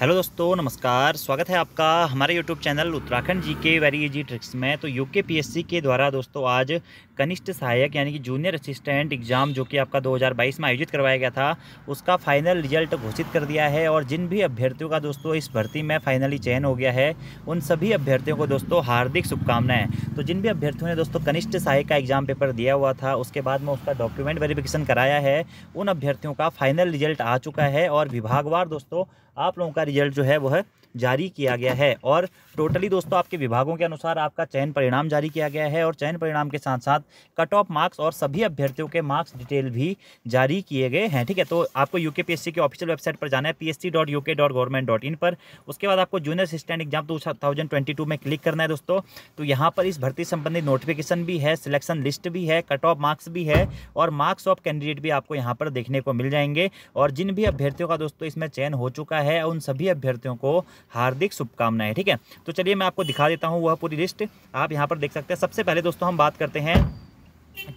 hello दोस्तों नमस्कार स्वागत है आपका हमारे यूट्यूब चैनल उत्तराखंड जी के वेरी इजी ट्रिक्स में तो यूके पीएससी के द्वारा दोस्तों आज कनिष्ठ सहायक यानी कि जूनियर असिस्टेंट एग्ज़ाम जो कि आपका 2022 में आयोजित करवाया गया था उसका फाइनल रिजल्ट घोषित कर दिया है और जिन भी अभ्यर्थियों का दोस्तों इस भर्ती में फाइनली चयन हो गया है उन सभी अभ्यर्थियों को दोस्तों हार्दिक शुभकामनाएं तो जिन भी अभ्यर्थियों ने दोस्तों कनिष्ठ सहायक का एग्ज़ाम पेपर दिया हुआ था उसके बाद में उसका डॉक्यूमेंट वेरीफिकेशन कराया है उन अभ्यर्थियों का फाइनल रिजल्ट आ चुका है और विभागवार दोस्तों आप लोगों का रिजल्ट जो है वो है जारी किया गया है और टोटली दोस्तों आपके विभागों के अनुसार आपका चयन परिणाम जारी किया गया है और चयन परिणाम के साथ साथ कट ऑफ मार्क्स और सभी अभ्यर्थियों के मार्क्स डिटेल भी जारी किए गए हैं ठीक है तो आपको यूके पीएससी की ऑफिशियल वेबसाइट पर जाना है पी पर उसके बाद आपको जूनियर असिस्टेंट एग्जाम टू में क्लिक करना है दोस्तों तो यहाँ पर इस भर्ती संबंधी नोटिफिकेशन भी है सिलेक्शन लिस्ट भी है कट ऑफ मार्क्स भी है और मार्क्स ऑफ कैंडिडेट भी आपको यहाँ पर देखने को मिल जाएंगे और जिन भी अभ्यर्थियों का दोस्तों इसमें चयन हो चुका है उन सभी अभ्यर्थियों को हार्दिक शुभकामनाएं ठीक है तो चलिए मैं आपको दिखा देता हूँ वह पूरी लिस्ट आप यहाँ पर देख सकते हैं सबसे पहले दोस्तों हम बात करते हैं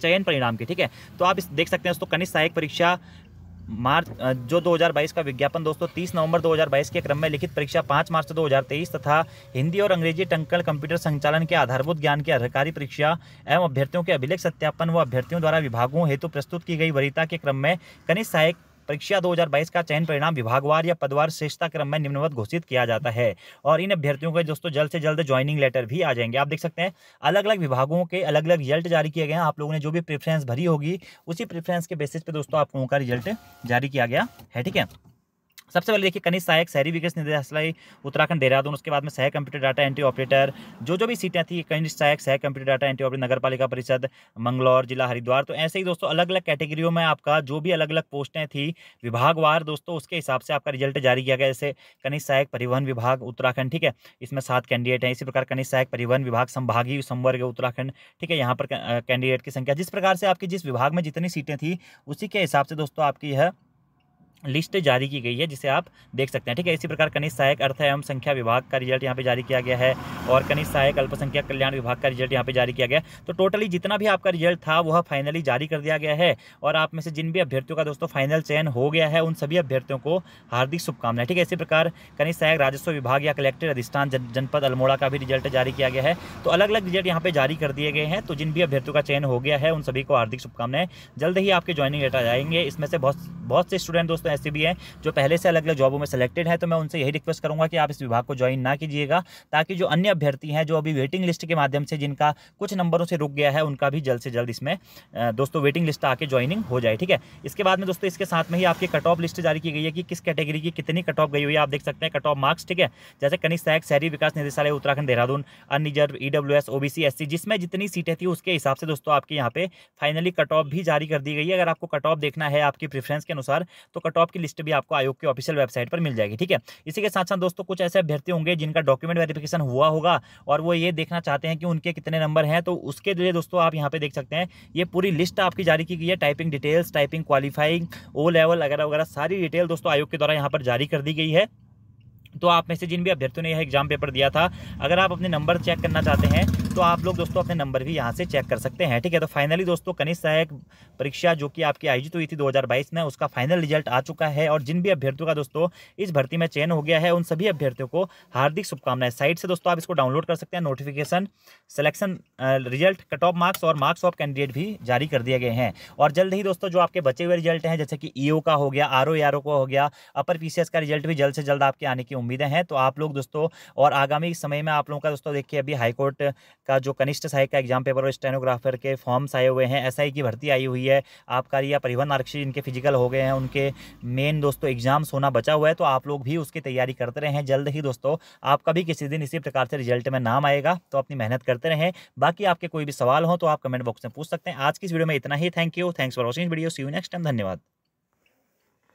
चयन परिणाम की ठीक है तो आप इस देख सकते हैं दोस्तों कनिष्ठ सहायक परीक्षा मार्च जो 2022 का विज्ञापन दोस्तों 30 नवंबर 2022 के क्रम में लिखित परीक्षा 5 मार्च 2023 तथा हिंदी और अंग्रेजी टंकल कंप्यूटर संचालन के आधारभूत ज्ञान की अधिकारी परीक्षा एवं अभ्यर्थियों के अभिलेख सत्यापन व अभ्यर्थियों द्वारा विभागों हेतु प्रस्तुत की गई वरीता के क्रम में कनिष्ठ सहायक परीक्षा 2022 का चयन परिणाम विभागवार या पदवार श्रेष्ठता क्रम में निम्नवत घोषित किया जाता है और इन अभ्यर्थियों के दोस्तों जल्द से जल्द ज्वाइनिंग लेटर भी आ जाएंगे आप देख सकते हैं अलग अलग विभागों के अलग अलग रिजल्ट जारी किए गए हैं आप लोगों ने जो भी प्रेफरेंस भरी होगी उसी प्रेफरेंस के बेसिस पे दोस्तों आप लोगों का रिजल्ट जारी किया गया है ठीक है सबसे पहले देखिए कनिष सहायक शहरी विकास निदेशालय उत्तराखंड देहरादून उसके बाद में सह कंप्यूटर डाटा एंट्री ऑपरेटर जो जो भी सीटें थी कनिष सहायक सह कंप्यूटर डाटा एंट्री ऑपरेटर नगर पालिका परिषद मंगलौर जिला हरिद्वार तो ऐसे ही दोस्तों अलग अलग कैटेगरियों में आपका जो भी अलग अलग पोस्टें थी विभागवार दोस्तों उसके हिसाब से आपका रिजल्ट जारी किया गया जैसे कनिष सहायक परिवहन विभाग उत्तराखंड ठीक है इसमें सात कैंडिडेट हैं इसी प्रकार कनिष सहायक परिवहन विभाग संभागीय संवर्ग उत्तराखंड ठीक है यहाँ पर कैंडिडेट की संख्या जिस प्रकार से आपकी जिस विभाग में जितनी सीटें थी उसी के हिसाब से दोस्तों आपकी यह लिस्ट जारी की गई है जिसे आप देख सकते हैं ठीक है इसी प्रकार कनिष्ठ सहायक अर्थ एवं संख्या विभाग का रिजल्ट यहाँ पे जारी किया गया है और कनिष्ठ सहायक अल्पसंख्यक कल्याण विभाग का रिजल्ट यहाँ पे जारी किया गया तो टोटली जितना भी आपका रिजल्ट था वह फाइनली जारी कर दिया गया है और आप में से जिन भी अभ्यर्थियों का दोस्तों फाइनल चयन हो गया है उन सभी अभ्यर्थियों को हार्दिक शुभकामनाएं ठीक है इसी प्रकार कनिष्ठ सहायक राजस्व विभाग या कलेक्टर अधिष्ठान जनपद अल्मोड़ा का भी रिजल्ट जारी किया गया है तो अलग अलग रिजल्ट यहाँ पे जारी कर दिए गए हैं तो जिन भी अभ्यर्थियों का चयन हो गया है उन सभी को हार्दिक शुभकामनाएं जल्द ही आपके ज्वाइनिंग लेटर आएंगे इसमें से बहुत बहुत से स्टूडेंट दोस्तों ऐसे भी हैं जो पहले से अलग अलग जॉबों में सेलेक्टेड है तो मैं उनसे यही रिक्वेस्ट करूँगा कि आप इस विभाग को ज्वाइन ना कीजिएगा ताकि जो अन्य अभ्यर्थी हैं जो अभी वेटिंग लिस्ट के माध्यम से जिनका कुछ नंबरों से रुक गया है उनका भी जल्द से जल्द इसमें दोस्तों वेटिंग लिस्ट आके ज्वाइनिंग हो जाए ठीक है इसके बाद में दोस्तों इसके साथ में ही आपकी कट ऑफ लिस्ट जारी की गई है कि किस कैटेगरी की कितनी कट ऑफ गई हुई है आप देख सकते हैं कट ऑफ मार्क्स ठीक है जैसे कनिक सहायक शहरी विकास निदेशालय Uttarakhand Dehradun unreserved E W S OBC SC जिसमें जितनी सीटें थी उसके हिसाब से दोस्तों आपके यहाँ पे फाइनली कट ऑफ भी जारी कर दी गई है अगर आपको कट ऑफ देखना है आपकी प्रेफरेंस के अनुसार तो कट जॉब की लिस्ट भी आपको आयोग की ऑफिशियल वेबसाइट पर मिल जाएगी ठीक है इसी के साथ साथ दोस्तों कुछ ऐसे अभ्यर्थी होंगे जिनका डॉक्यूमेंट वेरिफिकेशन हुआ होगा और वो ये देखना चाहते हैं कि उनके कितने नंबर हैं तो उसके लिए दोस्तों आप यहाँ पे देख सकते हैं ये पूरी लिस्ट आपकी जारी की गई है typing details typing qualifying O level वगैरह वगैरह सारी डिटेल दोस्तों आयोग के द्वारा यहाँ पर जारी कर दी गई है तो आप में से जिन भी अभ्यर्थियों ने यह एग्जाम पेपर दिया था अगर आप अपने नंबर चेक करना चाहते हैं तो आप लोग दोस्तों अपने नंबर भी यहाँ से चेक कर सकते हैं ठीक है तो फाइनली दोस्तों कनिष्ठ सहायक परीक्षा जो कि आपकी आयोजित हुई थी 2022 में उसका फाइनल रिजल्ट आ चुका है और जिन भी अभ्यर्थियों का दोस्तों इस भर्ती में चयन हो गया है उन सभी अभ्यर्थियों को हार्दिक शुभकामनाएं साइट से दोस्तों आप इसको डाउनलोड कर सकते हैं notification selection result cut off marks और मार्क्स ऑफ कैंडिडेट भी जारी कर दिए गए हैं और जल्द ही दोस्तों जो आपके बचे हुए रिजल्ट हैं जैसे कि ईओ e का हो गया आर ओ आर का हो गया अपर पी का रिजल्ट भी जल्द से जल्द आपके आने की उम्मीदें हैं तो आप लोग दोस्तों और आगामी समय में आप लोगों का दोस्तों देखिए अभी हाईकोर्ट का जो कनिष्ठ सहायक का एग्जाम पेपर और स्टेनोग्राफर के फॉर्म्स आए हुए हैं एसआई की भर्ती आई हुई है आपका या परिवहन आरक्षी जिनके फिजिकल हो गए हैं उनके मेन दोस्तों एग्जाम्स होना बचा हुआ है तो आप लोग भी उसकी तैयारी करते रहें जल्द ही दोस्तों आपका भी किसी दिन इसी प्रकार से रिजल्ट में नाम आएगा तो अपनी मेहनत करते रहें बाकी आपके कोई भी सवाल हो तो आप कमेंट बॉक्स में पूछ सकते हैं आज की इस वीडियो में इतना ही thank you thanks for watching video see you next time धन्यवाद